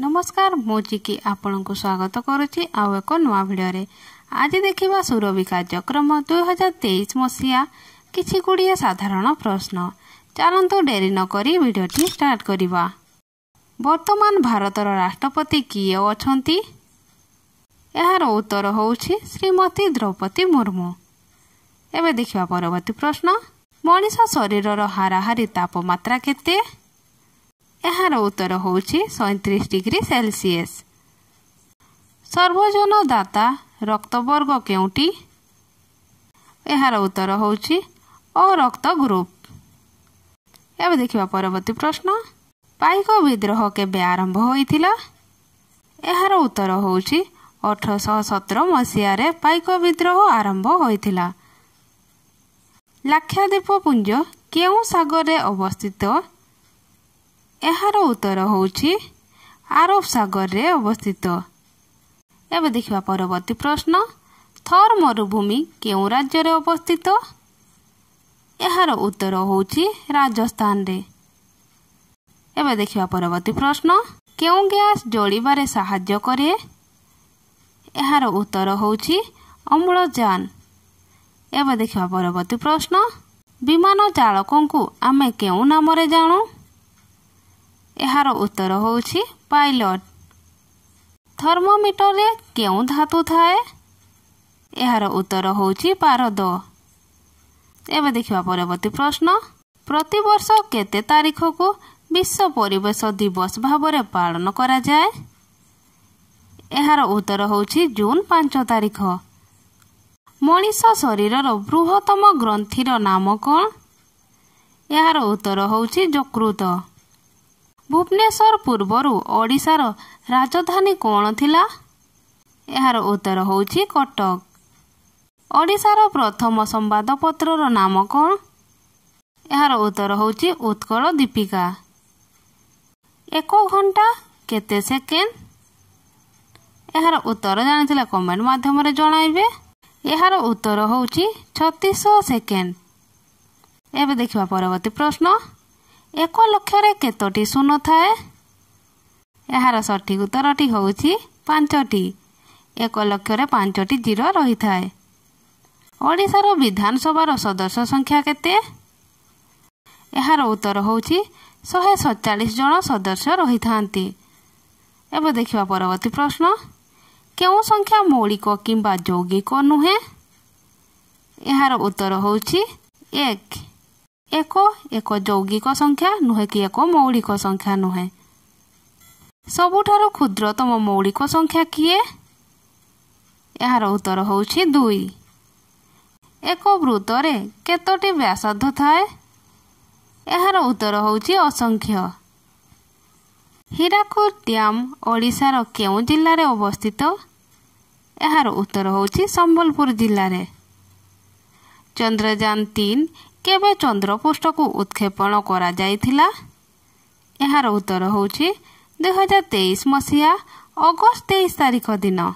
ନମସ୍କାର ମୁଁ ଚିକି ଆପଣଙ୍କୁ ସ୍ୱାଗତ କରୁଛି ଆଉ ଏକ ନୂଆ ଭିଡ଼ିଓରେ ଆଜି ଦେଖିବା ସୁରବି କାର୍ଯ୍ୟକ୍ରମ ଦୁଇହଜାର ତେଇଶ ମସିହା କିଛି ଗୁଡ଼ିଏ ସାଧାରଣ ପ୍ରଶ୍ନ ଚାଲନ୍ତୁ ଡେରି ନକରି ଭିଡ଼ିଓଟି ଷ୍ଟାର୍ଟ କରିବା ବର୍ତ୍ତମାନ ଭାରତର ରାଷ୍ଟ୍ରପତି କିଏ ଅଛନ୍ତି ଏହାର ଉତ୍ତର ହେଉଛି ଶ୍ରୀମତୀ ଦ୍ରୌପଦୀ ମୁର୍ମୁ ଏବେ ଦେଖିବା ପରବର୍ତ୍ତୀ ପ୍ରଶ୍ନ ମଣିଷ ଶରୀରର ହାରାହାରି ତାପମାତ୍ରା କେତେ ଏହାର ଉତ୍ତର ହେଉଛି ସଇଁତିରିଶ ଡିଗ୍ରୀ ସେଲସିୟସ୍ ସର୍ବଜନଦାତା ରକ୍ତବର୍ଗ କେଉଁଠି ଏହାର ଉତ୍ତର ହେଉଛି ଅ ରକ୍ତ ଗ୍ରୁପ ଏବେ ଦେଖିବା ପରବର୍ତ୍ତୀ ପ୍ରଶ୍ନ ପାଇକ ବିଦ୍ରୋହ କେବେ ଆରମ୍ଭ ହୋଇଥିଲା ଏହାର ଉତ୍ତର ହେଉଛି ଅଠରଶହ ସତର ମସିହାରେ ପାଇକ ବିଦ୍ରୋହ ଆରମ୍ଭ ହୋଇଥିଲା ଲାକ୍ଷାଦ୍ୱୀପ ପୁଞ୍ଜ କେଉଁ ସାଗରରେ ଅବସ୍ଥିତ ଏହାର ଉତ୍ତର ହେଉଛି ଆରବ ସାଗରରେ ଅବସ୍ଥିତ ଏବେ ଦେଖିବା ପରବର୍ତ୍ତୀ ପ୍ରଶ୍ନ ଥର ମରୁଭୂମି କେଉଁ ରାଜ୍ୟରେ ଅବସ୍ଥିତ ଏହାର ଉତ୍ତର ହେଉଛି ରାଜସ୍ଥାନରେ ଏବେ ଦେଖିବା ପରବର୍ତ୍ତୀ ପ୍ରଶ୍ନ କେଉଁ ଗ୍ୟାସ୍ ଜଳିବାରେ ସାହାଯ୍ୟ କରେ ଏହାର ଉତ୍ତର ହେଉଛି ଅମ୍ଳଜାନ ଏବେ ଦେଖିବା ପରବର୍ତ୍ତୀ ପ୍ରଶ୍ନ ବିମାନ ଚାଳକଙ୍କୁ ଆମେ କେଉଁ ନାମରେ ଜାଣୁ ତାହାର ଉତ୍ତର ହେଉଛି ପାଇଲଟ ଥର୍ମୋମିଟରରେ କେଉଁ ଧାତୁ ଥାଏ ଏହାର ଉତ୍ତର ହେଉଛି ପାରଦ ଏବେ ଦେଖିବା ପରବର୍ତ୍ତୀ ପ୍ରଶ୍ନ ପ୍ରତିବର୍ଷ କେତେ ତାରିଖକୁ ବିଶ୍ୱ ପରିବେଶ ଦିବସ ଭାବରେ ପାଳନ କରାଯାଏ ଏହାର ଉତ୍ତର ହେଉଛି ଜୁନ୍ ପାଞ୍ଚ ତାରିଖ ମଣିଷ ଶରୀରର ବୃହତ୍ତମ ଗ୍ରନ୍ଥିର ନାମ କ'ଣ ଏହାର ଉତ୍ତର ହେଉଛି ଯକୃତ ଭୁବନେଶ୍ୱର ପୂର୍ବରୁ ଓଡ଼ିଶାର ରାଜଧାନୀ କ'ଣ ଥିଲା ଏହାର ଉତ୍ତର ହେଉଛି କଟକ ଓଡ଼ିଶାର ପ୍ରଥମ ସମ୍ବାଦପତ୍ରର ନାମ କ'ଣ ଏହାର ଉତ୍ତର ହେଉଛି ଉତ୍କଳ ଦୀପିକା ଏକ ଘଣ୍ଟା କେତେ ସେକେଣ୍ଡ ଏହାର ଉତ୍ତର ଜାଣିଥିଲା କମେଣ୍ଟ ମାଧ୍ୟମରେ ଜଣାଇବେ ଏହାର ଉତ୍ତର ହେଉଛି ଛତିଶ ସେକେଣ୍ଡ ଏବେ ଦେଖିବା ପରବର୍ତ୍ତୀ ପ୍ରଶ୍ନ ଏକ ଲକ୍ଷରେ କେତୋଟି ଶୂନ ଥାଏ ଏହାର ସଠିକ ଉତ୍ତରଟି ହେଉଛି ପାଞ୍ଚଟି ଏକ ଲକ୍ଷରେ ପାଞ୍ଚଟି ଜିରୋ ରହିଥାଏ ଓଡ଼ିଶାର ବିଧାନସଭାର ସଦସ୍ୟ ସଂଖ୍ୟା କେତେ ଏହାର ଉତ୍ତର ହେଉଛି ଶହେ ସତଚାଳିଶ ଜଣ ସଦସ୍ୟ ରହିଥାନ୍ତି ଏବେ ଦେଖିବା ପରବର୍ତ୍ତୀ ପ୍ରଶ୍ନ କେଉଁ ସଂଖ୍ୟା ମୌଳିକ କିମ୍ବା ଯୌଗିକ ନୁହେଁ ଏହାର ଉତ୍ତର ହେଉଛି ଏକ ଏକ ଏକ ଯୌଗିକ ସଂଖ୍ୟା ନୁହେଁ କି ଏକ ମୌଳିକ ସଂଖ୍ୟା ନୁହେଁ ସବୁଠାରୁ କ୍ଷୁଦ୍ରତମ ମୌଳିକ ସଂଖ୍ୟା କିଏ ଏହାର ଉତ୍ତର ହେଉଛି ଦୁଇ ଏକ ବୃତ୍ତରେ କେତୋଟି ବ୍ୟାସାର୍ଦ୍ଧ ଥାଏ ଏହାର ଉତ୍ତର ହେଉଛି ଅସଂଖ୍ୟ ହୀରାକୁଦ ଡ୍ୟାମ୍ ଓଡ଼ିଶାର କେଉଁ ଜିଲ୍ଲାରେ ଅବସ୍ଥିତ ଏହାର ଉତ୍ତର ହେଉଛି ସମ୍ବଲପୁର ଜିଲ୍ଲାରେ ଚନ୍ଦ୍ରଯାନ ତିନି କେବେ ଚନ୍ଦ୍ରପୃଷ୍ଠକୁ ଉତ୍କ୍ଷେପଣ କରାଯାଇଥିଲା ଏହାର ଉତ୍ତର ହେଉଛି ଦୁଇହଜାର ତେଇଶ ମସିହା ଅଗଷ୍ଟ ତେଇଶ ତାରିଖ ଦିନ